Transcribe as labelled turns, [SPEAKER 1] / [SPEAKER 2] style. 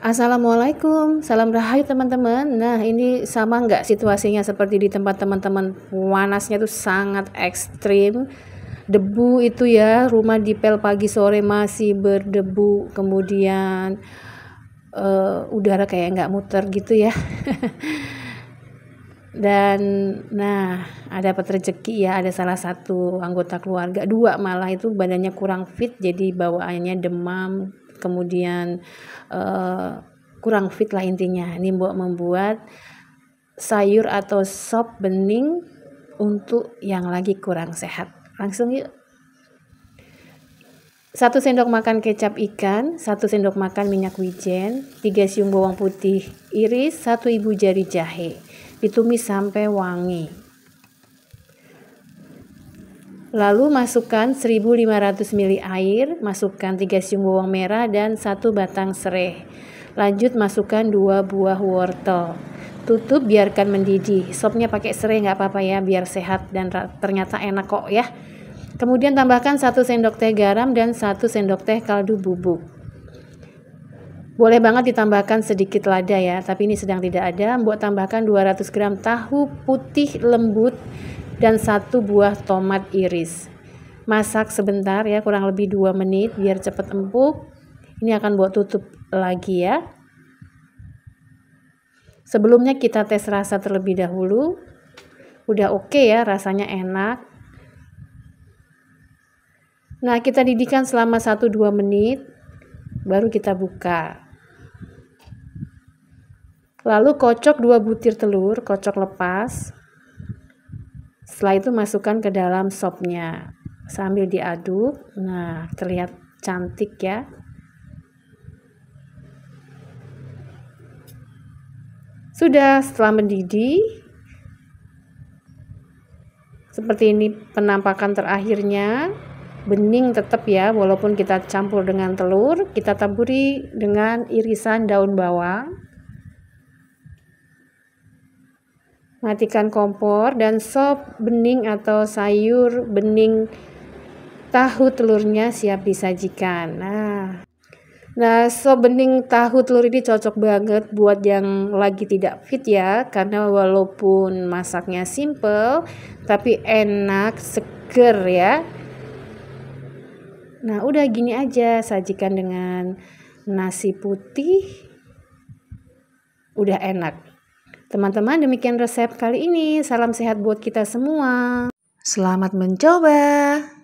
[SPEAKER 1] Assalamualaikum, salam rahayu teman-teman. Nah ini sama nggak situasinya seperti di tempat teman-teman panasnya itu sangat ekstrim. Debu itu ya, rumah di pel pagi sore masih berdebu. Kemudian uh, udara kayak nggak muter gitu ya. Dan nah ada rezeki ya, ada salah satu anggota keluarga dua malah itu badannya kurang fit jadi bawaannya demam kemudian uh, kurang fit lah intinya. Ini buat membuat sayur atau sop bening untuk yang lagi kurang sehat. Langsung yuk. 1 sendok makan kecap ikan, satu sendok makan minyak wijen, tiga siung bawang putih iris, satu ibu jari jahe. Ditumis sampai wangi. Lalu masukkan 1500 ml air, masukkan 3 siung bawang merah dan 1 batang serai. Lanjut masukkan 2 buah wortel. Tutup biarkan mendidih. Sopnya pakai serai nggak apa-apa ya biar sehat dan ternyata enak kok ya. Kemudian tambahkan 1 sendok teh garam dan 1 sendok teh kaldu bubuk. Boleh banget ditambahkan sedikit lada ya, tapi ini sedang tidak ada. Buat tambahkan 200 gram tahu putih lembut dan satu buah tomat iris. Masak sebentar ya, kurang lebih dua menit biar cepat empuk. Ini akan buat tutup lagi ya. Sebelumnya kita tes rasa terlebih dahulu. Udah oke okay ya, rasanya enak. Nah, kita didihkan selama 1-2 menit, baru kita buka. Lalu kocok 2 butir telur, kocok lepas. Setelah itu masukkan ke dalam sopnya sambil diaduk. Nah, terlihat cantik ya. Sudah setelah mendidih seperti ini penampakan terakhirnya. Bening tetap ya walaupun kita campur dengan telur, kita taburi dengan irisan daun bawang. Matikan kompor dan sop bening atau sayur bening tahu telurnya siap disajikan. Nah, Nah, sop bening tahu telur ini cocok banget buat yang lagi tidak fit ya, karena walaupun masaknya simple, tapi enak, seger ya. Nah, udah gini aja, sajikan dengan nasi putih, udah enak. Teman-teman, demikian resep kali ini. Salam sehat buat kita semua. Selamat mencoba.